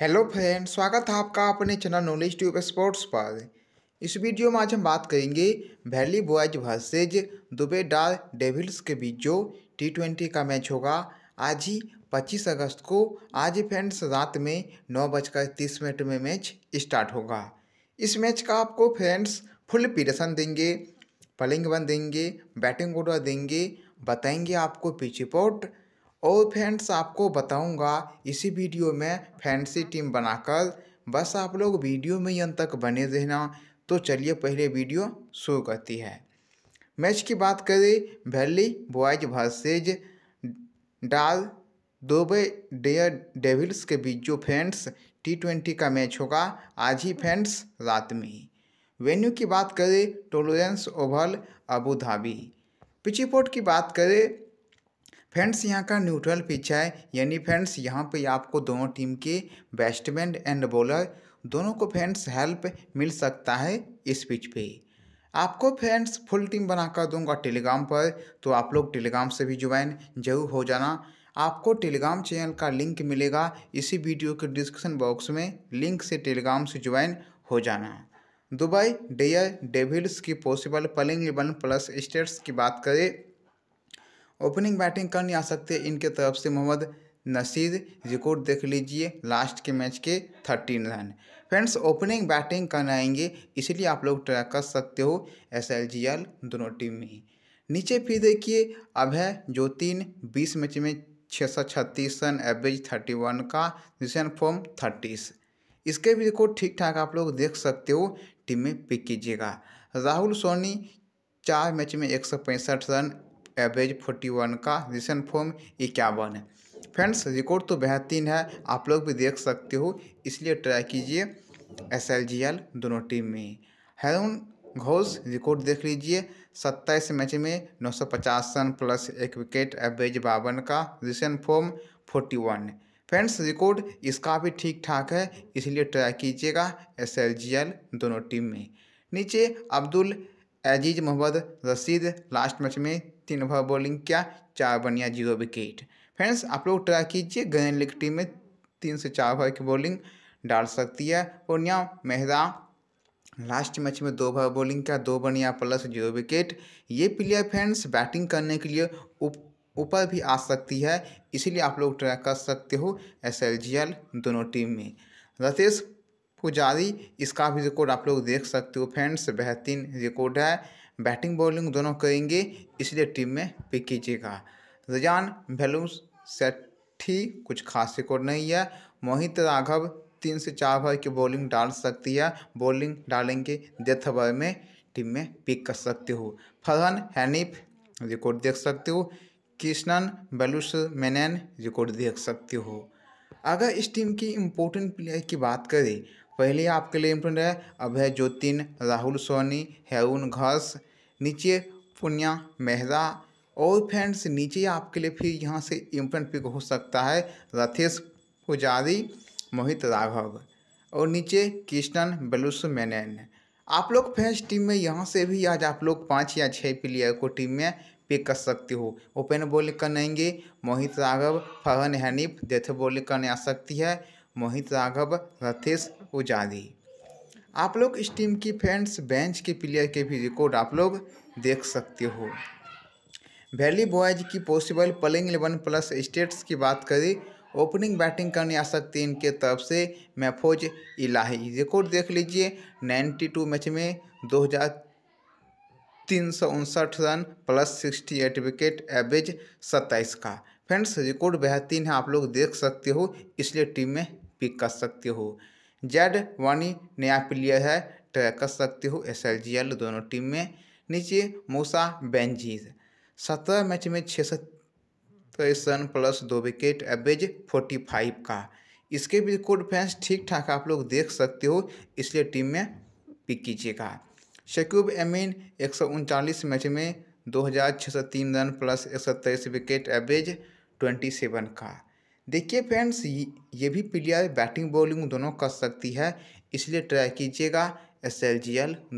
hello friend स्वागत है आपका अपने चैनल नॉलेज ट्यूब स्पोर्ट्स पर इस वीडियो में आज हम बात करेंगे Valley Boys versus Dubai Daredevils के बीच जो टी ट्वेंटी का मैच होगा आज ही 25 अगस्त को आज फ्रेंड्स रात में नौ बजकर तीस मिनट में मैच स्टार्ट होगा इस मैच का आपको फ्रेंड्स फुल पीरसन देंगे पलिंग बन देंगे बैटिंग ऑर्डर देंगे बताएंगे आपको पिच रिपोर्ट और फ्रेंड्स आपको बताऊंगा इसी वीडियो में फैंसी टीम बनाकर बस आप लोग वीडियो में ही तक बने रहना तो चलिए पहले वीडियो शुरू करती है मैच की बात करें वैली बॉयज वर्सेज डाल दुबई डेयर डेविल्स के बीच जो फ्रेंड्स टी ट्वेंटी का मैच होगा आज ही फ्रेंड्स रात में ही वेन्यू की बात करें Tolerance Oval Abu Dhabi pitch report की बात करें फ्रेंड्स यहाँ का न्यूट्रल पिच है यानी फ्रेंड्स यहाँ पे आपको दोनों टीम के बैट्समैन एंड बॉलर दोनों को फ्रेंड्स हेल्प मिल सकता है इस पिच पे आपको फ्रेंड्स फुल टीम बनाकर दूंगा टेलीग्राम पर तो आप लोग टेलीग्राम से भी ज्वाइन जरूर हो जाना आपको टेलीग्राम चैनल का लिंक मिलेगा इसी वीडियो के डिस्क्रिप्शन बॉक्स में लिंक से टेलीग्राम से ज्वाइन हो जाना दुबई डेयर डेविल्स की possible playing eleven plus stats की बात करें ओपनिंग बैटिंग कर नहीं आ सकते इनके तरफ से मोहम्मद नसीर रिकॉर्ड देख लीजिए लास्ट के मैच के thirteen run friends opening batting करने आएंगे इसलिए आप लोग ट्रैक कर सकते हो एस एल जी एल दोनों टीम में ही नीचे फिर देखिए अभय ज्योतिन बीस मैच में छः सौ छत्तीस रन एवरेज थर्टी वन का रिसेंट फॉर्म थर्टीस इसके भी रिकॉर्ड ठीक ठाक आप लोग देख सकते हो टीम में पिक कीजिएगा राहुल सोनी चार मैच में एक सौ पैंसठ रन एवरेज फोर्टी वन का रिसेंट फॉर्म इक्यावन है फ्रेंड्स रिकॉर्ड तो बेहतरीन है आप लोग भी देख सकते हो इसलिए ट्राई कीजिए एस एल जी एल दोनों टीम में हैरून घोष रिकॉर्ड देख लीजिए सत्ताईस मैच में नौ सौ पचास रन प्लस एक विकेट एवरेज बावन का recent form forty one friends record इसका भी ठीक ठाक है इसलिए ट्राई कीजिएगा एस एल जी एल दोनों टीम में नीचे अब्दुल एजीज मोहम्मद रशीद लास्ट मैच में तीन ओवर बॉलिंग किया चार बनिया जीरो विकेट फ्रेंड्स आप लोग ट्राई कीजिए ग्रैंड लीग टीम में तीन से चार ओवर की बॉलिंग डाल सकती है पूर्णिया मेहरा लास्ट मैच में दो ओवर बॉलिंग किया दो बनिया प्लस जीरो विकेट ये प्लेयर फ्रेंड्स बैटिंग करने के लिए ऊपर भी आ सकती है इसीलिए आप लोग ट्राई कर सकते हो एस दोनों टीम में रतेश पुजारी इसका भी रिकॉर्ड आप लोग देख सकते हो फ्रेंड्स बेहतरीन रिकॉर्ड है बैटिंग बॉलिंग दोनों करेंगे इसलिए टीम में पिक कीजिएगा रजान वेलू सेठी कुछ खास रिकॉर्ड नहीं है मोहित राघव तीन से चार ओवर की बॉलिंग डाल सकती है बॉलिंग डालेंगे डेथ ओवर में टीम में पिक कर सकते हो फरहन हैनिफ रिकॉर्ड देख सकते हो कृष्णन बेलूस मेनैन रिकॉर्ड देख सकते हो अगर इस टीम की इम्पोर्टेंट प्लेयर की बात करें पहले आपके लिए इम्प्रेंट है अभय ज्योतिन राहुल सोनी हेउन घस नीचे पुण्या मेहरा और फ्रेंड्स नीचे आपके लिए फिर यहाँ से इम्पोर्टेंट पिक हो सकता है रथेश पुजारी मोहित राघव और नीचे कृष्णन बलुस मेनन आप लोग फ्रेंड्स टीम में यहाँ से भी आज आप लोग पाँच या छः प्लेयर को टीम में पिक कर सकते हो ओपन बॉलिंग करेंगे मोहित राघव फहन हनीफ डेथ बॉलिंग करने आ सकती है मोहित राघव रथेश जा जादी आप लोग इस टीम की फैंस बेंच के प्लेयर के भी रिकॉर्ड आप लोग देख सकते हो वैली बॉयज की possible playing eleven plus stats की बात करें ओपनिंग बैटिंग करने आ सकती है इनके तरफ से महफोज इलाही रिकॉर्ड देख लीजिए 92 मैच में दो हज़ार तीन सौ उनसठ run plus sixty eight wicket average सत्ताईस का फ्रेंड्स रिकॉर्ड बेहतरीन है आप लोग देख सकते हो इसलिए टीम में पिक कर सकते हो जेड वानी नया प्लेयर है ट्रैक कर सकते हो एस दोनों टीम में नीचे मूसा बेंजीज सत्रह मैच में छः सौ तेईस रन प्लस दो विकेट एवरेज फोर्टी फाइव का इसके भी रिकॉर्ड फैंस ठीक ठाक आप लोग देख सकते हो इसलिए टीम में पिक कीजिएगा शक्यूब एमिन एक सौ उनचालीस मैच में दो हज़ार छः सौ तीन रन प्लस एक सौ तेईस विकेट एवरेज ट्वेंटी सेवन का देखिए फ्रेंड्स ये भी प्लेयर बैटिंग बॉलिंग दोनों कर सकती है इसलिए ट्राई कीजिएगा एस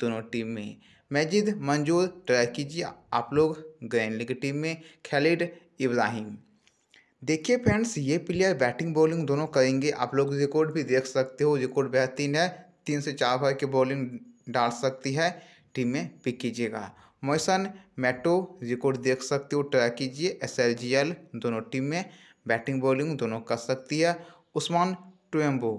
दोनों टीम में मजिद मंजूर ट्राई कीजिए आप लोग ग्रैंड लीग टीम में खालिद इब्राहिम देखिए फ्रेंड्स ये प्लेयर बैटिंग बॉलिंग दोनों करेंगे आप लोग रिकॉर्ड भी देख सकते हो रिकॉर्ड बेहतरीन है तीन से चार भर की बॉलिंग डाल सकती है टीम में पिक कीजिएगा मोहसन मैटो रिकॉर्ड देख सकते हो ट्राई कीजिए एस दोनों टीम में बैटिंग बॉलिंग दोनों कर सकती है उस्मान टुएम्बो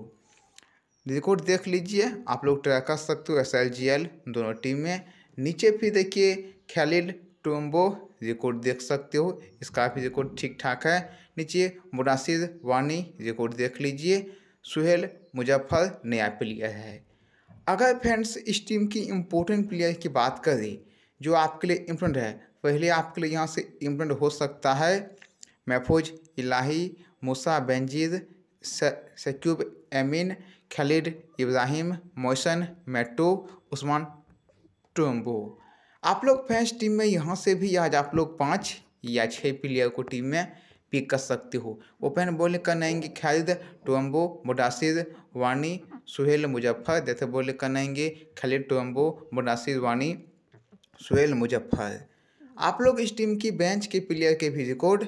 रिकॉर्ड देख लीजिए आप लोग ट्राई कर सकते हो एस एल जी एल दोनों टीम में नीचे फिर देखिए खलील टुम्बो रिकॉर्ड देख सकते हो इसका भी रिकॉर्ड ठीक ठाक है नीचे मुनासिद वानी रिकॉर्ड देख लीजिए सुहेल मुजफ्फर नया प्लेयर है अगर फ्रेंड्स इस टीम की इम्पोर्टेंट प्लेयर की बात करें जो आपके लिए इम्पोर्टेंट है पहले आपके लिए यहाँ से इम्पोर्टेंट हो सकता है महफूज इलाही मूसा बेंजीज सेक्यूब एमिन खलीड इब्राहिम मोसन मेटो उस्मान टोम्बो आप लोग फैंस टीम में यहाँ से भी आज आप लोग पाँच या छः प्लेयर को टीम में पिक कर सकते हो ओपन बॉलिंग आएंगे खालिद टोम्बो मुडासिर वानी सुहेल मुजफ्फर जैसे बॉलिंग करनाएंगे खालिद टोम्बो मुडासिर वानी सुहेल मुजफ्फर आप लोग इस टीम की बेंच के प्लेयर के भी रिकॉर्ड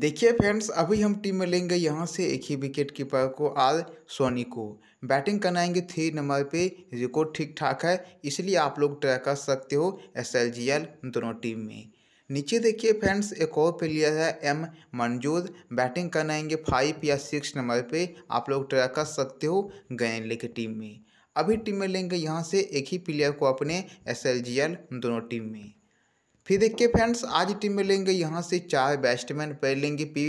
देखिए फ्रेंड्स अभी हम टीम में लेंगे यहाँ से एक ही विकेट कीपर को आर सोनी को बैटिंग कराएंगे थ्री नंबर पे रिकॉर्ड ठीक ठाक है इसलिए आप लोग ट्राई कर सकते हो एस दोनों टीम में नीचे देखिए फ्रेंड्स एक और प्लेयर है एम मंजूर बैटिंग कराएंगे फाइव या सिक्स नंबर पे आप लोग ट्राई कर सकते हो गैनले की टीम में अभी टीम में लेंगे यहाँ से एक ही प्लेयर को अपने एस दोनों टीम में फिर देखिए फ्रेंड्स आज टीम में लेंगे यहाँ से चार बैट्समैन पहले लेंगे पी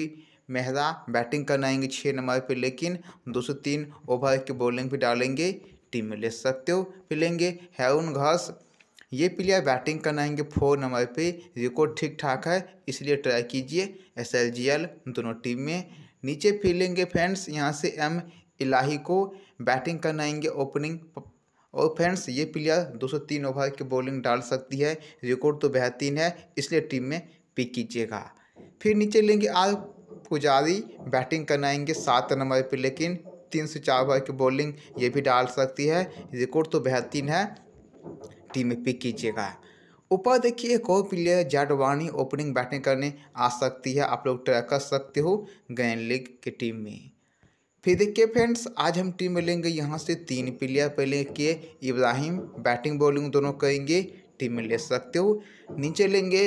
मेहरा बैटिंग करना आएंगे छः नंबर पे लेकिन दो सौ तीन ओवर की बॉलिंग भी डालेंगे टीम में ले सकते हो फिर लेंगे हैरून घास ये प्लेयर बैटिंग करना आएंगे फोर नंबर पे रिकॉर्ड ठीक ठाक है इसलिए ट्राई कीजिए एस एल जी एल दोनों टीम में नीचे फिर लेंगे फ्रेंड्स यहाँ से एम इलाही को बैटिंग करना आएंगे ओपनिंग और फ्रेंड्स ये प्लेयर 203 ओवर की बॉलिंग डाल सकती है रिकॉर्ड तो बेहतरीन है इसलिए टीम में पिक कीजिएगा फिर नीचे लेंगे आर पुजारी बैटिंग करना आएंगे सात नंबर पर लेकिन तीन से चार ओवर की बॉलिंग ये भी डाल सकती है रिकॉर्ड तो बेहतरीन है टीम में पिक कीजिएगा ऊपर देखिए एक और प्लेयर जाडवानी ओपनिंग बैटिंग करने आ सकती है आप लोग ट्रैक कर सकते हो गैन लीग की टीम में फिर देखिए फ्रेंड्स आज हम टीम लेंगे यहाँ से तीन प्लेयर पहले के इब्राहिम बैटिंग बॉलिंग दोनों करेंगे टीम में ले सकते हो नीचे लेंगे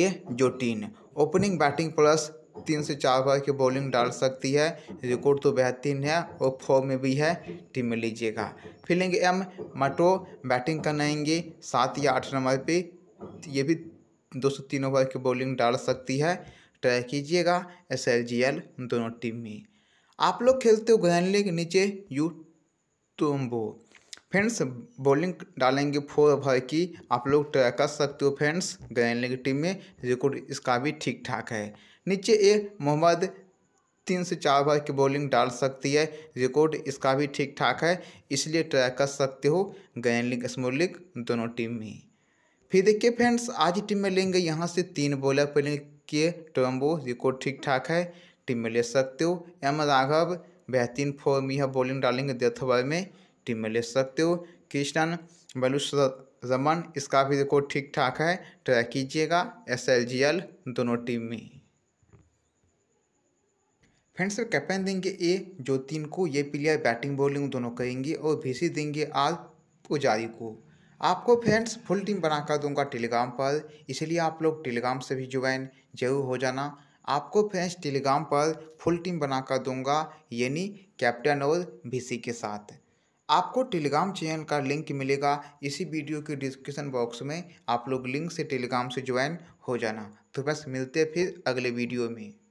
A Jyotin opening batting plus तीन से चार बार की बॉलिंग डाल सकती है रिकॉर्ड तो बेहतरीन है और फॉर्म में भी है टीम में लीजिएगा फिर लेंगे एम मटो बैटिंग करनाएंगे सात या आठ नंबर पे ये भी दो से तीन ओवर की बॉलिंग डाल सकती है ट्राई कीजिएगा एस एल जी एल दोनों टीम में आप लोग खेलते हो गहनले के नीचे यू तुम वो फ्रेंड्स बॉलिंग डालेंगे फोर ओवर की आप लोग ट्राई कर सकते हो फ्रेंड्स गहनले की टीम में रिकॉर्ड इसका भी ठीक ठाक है नीचे ए मोहम्मद तीन से चार ओवर की बॉलिंग डाल सकती है रिकॉर्ड इसका भी ठीक ठाक है इसलिए ट्राई कर सकते हो गैन लीग स्मॉल लीग दोनों टीम में फिर देखिए फ्रेंड्स आज टीम में लेंगे यहाँ से तीन बॉलर पर लेंगे टोम्बो रिकॉर्ड ठीक ठाक है टीम में ले सकते हो एम राघव बेहतरीन फॉर्म यह बॉलिंग डालेंगे डेथ ओवर में टीम में ले सकते हो कृष्णन बलुश रमन इसका भी रिकॉर्ड ठीक ठाक है ट्राई कीजिएगा एस एल जी एल दोनों टीम में फ्रेंड्स कैप्टन देंगे ए ज्योतिन को ये प्लेयर बैटिंग बॉलिंग दोनों करेंगे और भीसी देंगे आर पुजारी को आपको फ्रेंड्स फुल टीम बनाकर दूंगा टेलीग्राम पर इसलिए आप लोग टेलीग्राम से भी ज्वाइन जरूर हो जाना आपको फ्रेंड्स टेलीग्राम पर फुल टीम बनाकर दूंगा यानी कैप्टन और वीसी के साथ आपको टेलीग्राम चैनल का लिंक मिलेगा इसी वीडियो के डिस्क्रिप्शन बॉक्स में आप लोग लिंक से टेलीग्राम से ज्वाइन हो जाना तो बस मिलते फिर अगले वीडियो में